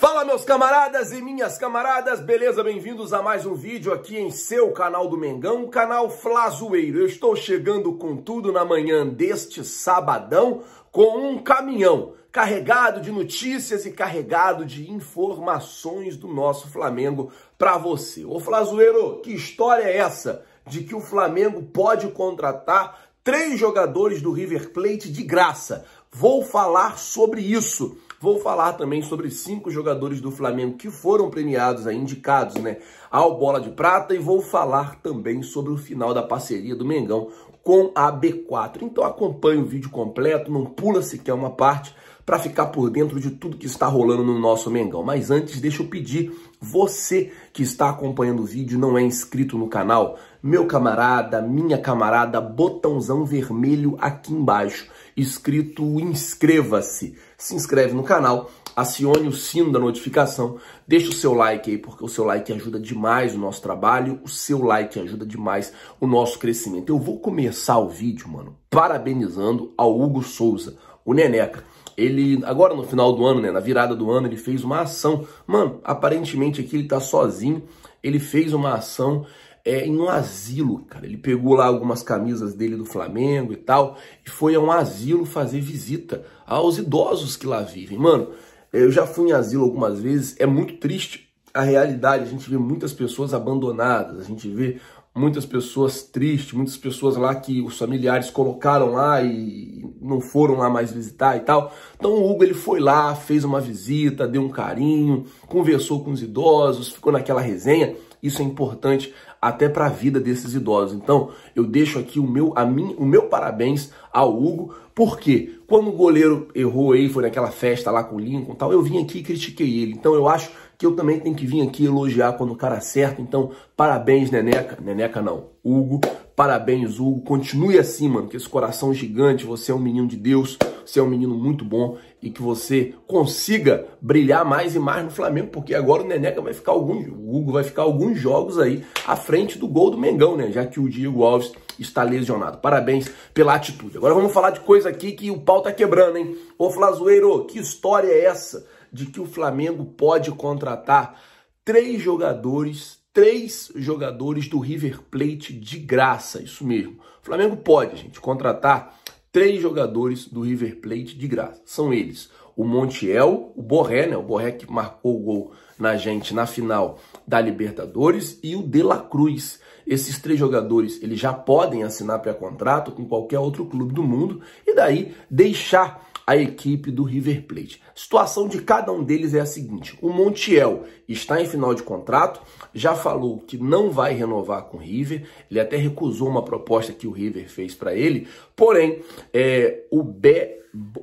Fala meus camaradas e minhas camaradas, beleza? Bem-vindos a mais um vídeo aqui em seu canal do Mengão, o canal Flazueiro. Eu estou chegando com tudo na manhã deste sabadão com um caminhão carregado de notícias e carregado de informações do nosso Flamengo para você. Ô Flazueiro, que história é essa de que o Flamengo pode contratar três jogadores do River Plate de graça? Vou falar sobre isso Vou falar também sobre cinco jogadores do Flamengo que foram premiados, aí, indicados né, ao Bola de Prata e vou falar também sobre o final da parceria do Mengão com a B4. Então acompanhe o vídeo completo, não pula sequer uma parte para ficar por dentro de tudo que está rolando no nosso Mengão. Mas antes, deixa eu pedir, você que está acompanhando o vídeo não é inscrito no canal, meu camarada, minha camarada, botãozão vermelho aqui embaixo escrito inscreva-se. Se inscreve no canal, acione o sino da notificação, deixe o seu like aí, porque o seu like ajuda demais o nosso trabalho, o seu like ajuda demais o nosso crescimento. Eu vou começar o vídeo, mano, parabenizando ao Hugo Souza, o Neneca. Ele, agora no final do ano, né, na virada do ano, ele fez uma ação. Mano, aparentemente aqui ele tá sozinho, ele fez uma ação é, em um asilo, cara. Ele pegou lá algumas camisas dele do Flamengo e tal, e foi a um asilo fazer visita aos idosos que lá vivem. Mano, eu já fui em asilo algumas vezes, é muito triste a realidade. A gente vê muitas pessoas abandonadas, a gente vê muitas pessoas tristes, muitas pessoas lá que os familiares colocaram lá e não foram lá mais visitar e tal. Então o Hugo ele foi lá, fez uma visita, deu um carinho, conversou com os idosos, ficou naquela resenha. Isso é importante até para a vida desses idosos. Então, eu deixo aqui o meu, a mim, o meu parabéns ao Hugo, porque quando o goleiro errou aí, foi naquela festa lá com o Lincoln tal, eu vim aqui e critiquei ele. Então, eu acho que eu também tenho que vir aqui elogiar quando o cara acerta. Então, parabéns, Neneca. Neneca não, Hugo. Parabéns, Hugo. Continue assim, mano, que esse coração gigante, você é um menino de Deus, você é um menino muito bom e que você consiga brilhar mais e mais no Flamengo, porque agora o Neneca vai ficar alguns, o Hugo vai ficar alguns jogos aí à frente do gol do Mengão, né? Já que o Diego Alves está lesionado. Parabéns pela atitude. Agora vamos falar de coisa aqui que o pau tá quebrando, hein? Ô Flazoeiro, que história é essa? de que o Flamengo pode contratar três jogadores, três jogadores do River Plate de graça, isso mesmo. O Flamengo pode, gente, contratar três jogadores do River Plate de graça. São eles: o Montiel, o Borré, né? O Borré que marcou o gol na gente na final da Libertadores e o De La Cruz. Esses três jogadores, eles já podem assinar pré-contrato com qualquer outro clube do mundo e daí deixar a equipe do River Plate. A situação de cada um deles é a seguinte: o Montiel está em final de contrato, já falou que não vai renovar com o River, ele até recusou uma proposta que o River fez para ele, porém, é, o B.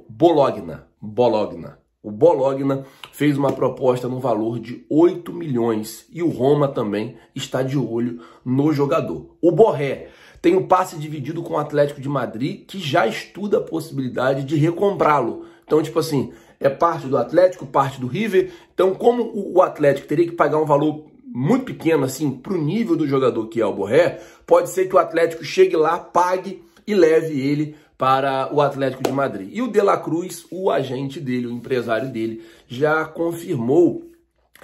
Bologna, Bologna, o Bologna fez uma proposta no valor de 8 milhões e o Roma também está de olho no jogador. O Borré tem o passe dividido com o Atlético de Madrid, que já estuda a possibilidade de recomprá-lo. Então, tipo assim, é parte do Atlético, parte do River. Então, como o Atlético teria que pagar um valor muito pequeno, assim, para o nível do jogador que é o Borré, pode ser que o Atlético chegue lá, pague e leve ele para o Atlético de Madrid. E o De La Cruz, o agente dele, o empresário dele, já confirmou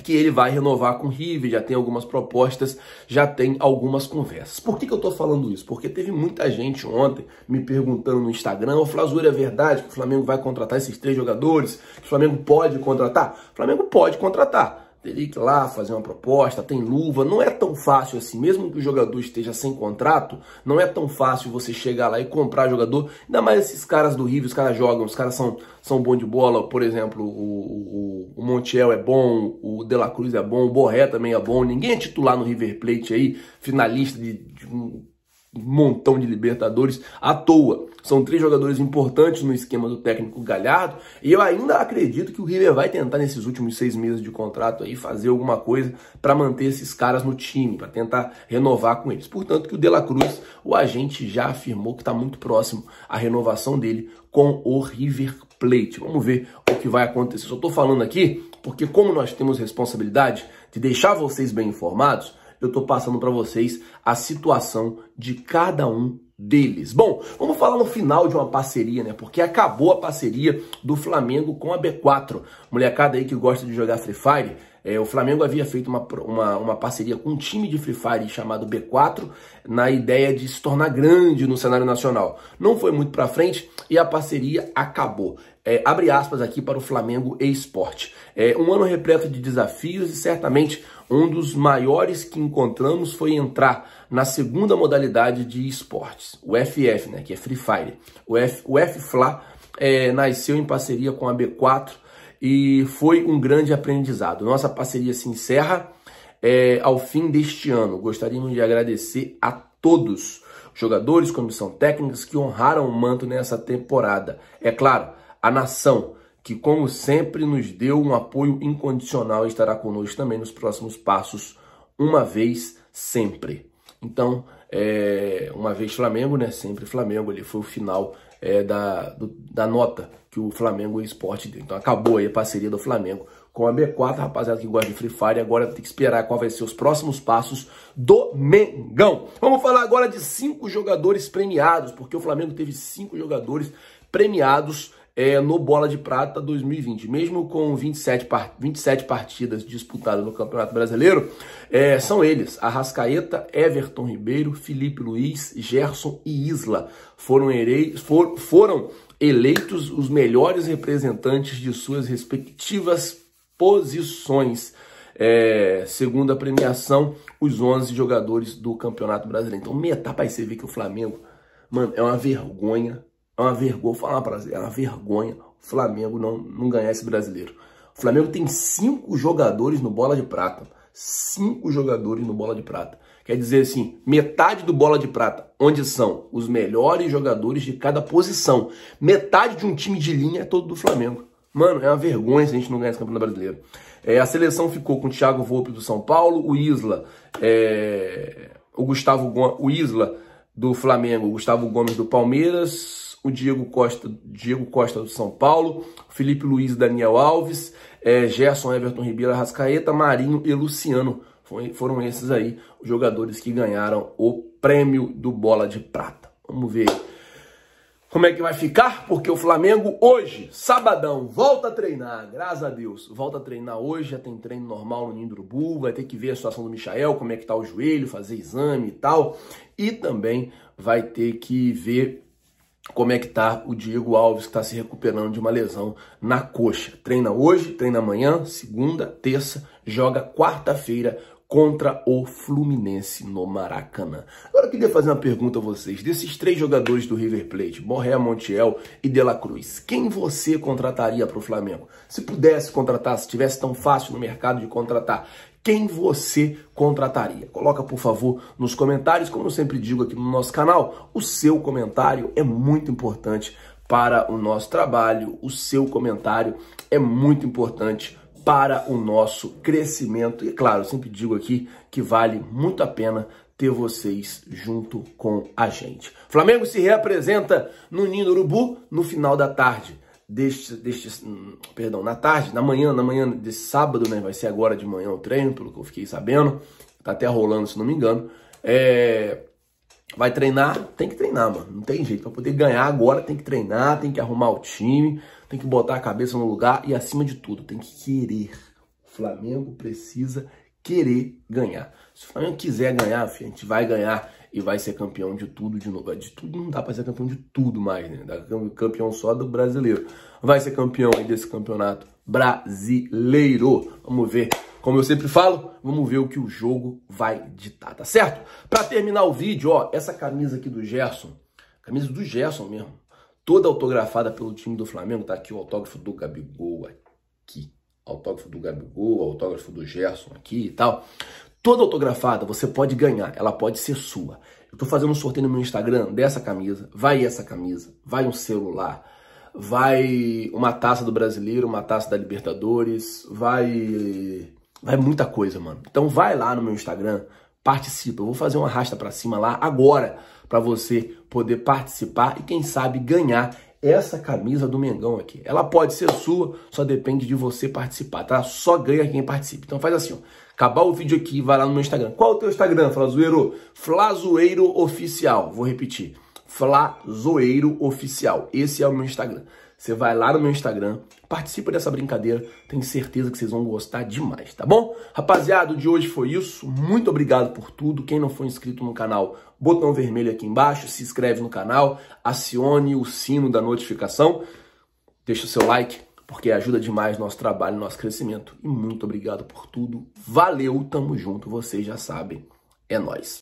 que ele vai renovar com o Rive, já tem algumas propostas, já tem algumas conversas. Por que, que eu estou falando isso? Porque teve muita gente ontem me perguntando no Instagram, ô Flazura, é verdade que o Flamengo vai contratar esses três jogadores? Que o Flamengo pode contratar? O Flamengo pode contratar teria que ir lá fazer uma proposta, tem luva, não é tão fácil assim, mesmo que o jogador esteja sem contrato, não é tão fácil você chegar lá e comprar jogador, ainda mais esses caras do River, os caras jogam, os caras são, são bons de bola, por exemplo, o, o, o Montiel é bom, o De La Cruz é bom, o Borré também é bom, ninguém é titular no River Plate aí, finalista de, de um montão de Libertadores à toa. São três jogadores importantes no esquema do técnico Galhardo e eu ainda acredito que o River vai tentar nesses últimos seis meses de contrato aí fazer alguma coisa para manter esses caras no time, para tentar renovar com eles. Portanto, que o De La Cruz, o agente já afirmou que está muito próximo a renovação dele com o River Plate. Vamos ver o que vai acontecer. Só estou falando aqui porque como nós temos responsabilidade de deixar vocês bem informados, eu estou passando para vocês a situação de cada um deles. Bom, vamos falar no final de uma parceria, né? Porque acabou a parceria do Flamengo com a B4. Molecada aí que gosta de jogar Free Fire, é, o Flamengo havia feito uma, uma, uma, parceria com um time de Free Fire chamado B4 na ideia de se tornar grande no cenário nacional. Não foi muito para frente e a parceria acabou. É, abre aspas aqui para o Flamengo e Esporte. É, um ano repleto de desafios e certamente um dos maiores que encontramos foi entrar na segunda modalidade de esportes, o FF, né, que é Free Fire. O, F, o FFLA é, nasceu em parceria com a B4 e foi um grande aprendizado. Nossa parceria se encerra é, ao fim deste ano. Gostaríamos de agradecer a todos, jogadores, comissão técnica que honraram o manto nessa temporada. É claro, a nação que, como sempre, nos deu um apoio incondicional e estará conosco também nos próximos passos, uma vez sempre. Então, é, uma vez Flamengo, né? Sempre Flamengo. Ele foi o final é, da, do, da nota que o Flamengo e é o Esporte deu. Então acabou aí a parceria do Flamengo com a B4, rapaziada que gosta de Free Fire. Agora tem que esperar qual vai ser os próximos passos do Mengão. Vamos falar agora de cinco jogadores premiados, porque o Flamengo teve cinco jogadores premiados é, no Bola de Prata 2020. Mesmo com 27, par 27 partidas disputadas no Campeonato Brasileiro, é, são eles: Arrascaeta, Everton Ribeiro, Felipe Luiz, Gerson e Isla. Foram, herei, for, foram eleitos os melhores representantes de suas respectivas posições. É, segundo a premiação, os 11 jogadores do Campeonato Brasileiro. Então, metade, para você ver que o Flamengo, mano, é uma vergonha. É uma vergonha, vou falar pra você, é uma vergonha o Flamengo não, não ganhar esse brasileiro. O Flamengo tem cinco jogadores no bola de prata. Cinco jogadores no bola de prata. Quer dizer assim, metade do bola de prata, onde são os melhores jogadores de cada posição. Metade de um time de linha é todo do Flamengo. Mano, é uma vergonha se a gente não ganhar esse campeonato brasileiro. É, a seleção ficou com o Thiago Volpe do São Paulo, o Isla, é, o Gustavo o Isla do Flamengo, o Gustavo Gomes do Palmeiras, o Diego Costa, Diego Costa do São Paulo, Felipe Luiz e Daniel Alves, é, Gerson Everton Ribeiro Rascaeta, Marinho e Luciano. Foi, foram esses aí os jogadores que ganharam o prêmio do Bola de Prata. Vamos ver como é que vai ficar, porque o Flamengo hoje, sabadão, volta a treinar, graças a Deus, volta a treinar hoje, já tem treino normal no Ninho do Urubu, vai ter que ver a situação do Michael, como é que tá o joelho, fazer exame e tal, e também vai ter que ver como é que tá o Diego Alves, que está se recuperando de uma lesão na coxa. Treina hoje, treina amanhã, segunda, terça, joga quarta-feira contra o Fluminense no Maracanã. Agora eu queria fazer uma pergunta a vocês. Desses três jogadores do River Plate, Borré, Montiel e De La Cruz, quem você contrataria para o Flamengo? Se pudesse contratar, se tivesse tão fácil no mercado de contratar, quem você contrataria? Coloca, por favor, nos comentários. Como eu sempre digo aqui no nosso canal, o seu comentário é muito importante para o nosso trabalho. O seu comentário é muito importante para o nosso crescimento. E é claro, sempre digo aqui que vale muito a pena ter vocês junto com a gente. Flamengo se reapresenta no Ninho do Urubu no final da tarde. Deste, deste, perdão, na tarde, na manhã, na manhã desse sábado, né? Vai ser agora de manhã o treino, pelo que eu fiquei sabendo. Tá até rolando, se não me engano. É, vai treinar, tem que treinar, mano. Não tem jeito. Para poder ganhar agora tem que treinar, tem que arrumar o time tem que botar a cabeça no lugar e, acima de tudo, tem que querer. O Flamengo precisa querer ganhar. Se o Flamengo quiser ganhar, a gente vai ganhar e vai ser campeão de tudo de novo. De tudo não dá para ser campeão de tudo mais, né? campeão só do brasileiro. Vai ser campeão desse campeonato brasileiro. Vamos ver. Como eu sempre falo, vamos ver o que o jogo vai ditar, tá certo? Para terminar o vídeo, ó, essa camisa aqui do Gerson, camisa do Gerson mesmo, toda autografada pelo time do Flamengo. Tá aqui o autógrafo do Gabigol aqui, autógrafo do Gabigol, autógrafo do Gerson aqui e tal. Toda autografada você pode ganhar, ela pode ser sua. Eu tô fazendo um sorteio no meu Instagram dessa camisa, vai essa camisa, vai um celular, vai uma taça do Brasileiro, uma taça da Libertadores, vai vai muita coisa, mano. Então vai lá no meu Instagram, participa. Eu vou fazer uma arrasta para cima lá agora para você poder participar e quem sabe ganhar essa camisa do Mengão aqui. Ela pode ser sua, só depende de você participar, tá? Só ganha quem participa. Então faz assim, ó. Acabar o vídeo aqui, vai lá no meu Instagram. Qual é o teu Instagram, Flazoeiro? Flazoeiro Oficial. Vou repetir. Flazoeiro Oficial. Esse é o meu Instagram. Você vai lá no meu Instagram, participa dessa brincadeira, tenho certeza que vocês vão gostar demais, tá bom? Rapaziada, o de hoje foi isso. Muito obrigado por tudo. Quem não foi inscrito no canal, botão vermelho aqui embaixo, se inscreve no canal, acione o sino da notificação, deixa o seu like, porque ajuda demais nosso trabalho, nosso crescimento. E muito obrigado por tudo. Valeu, tamo junto, vocês já sabem. É nós.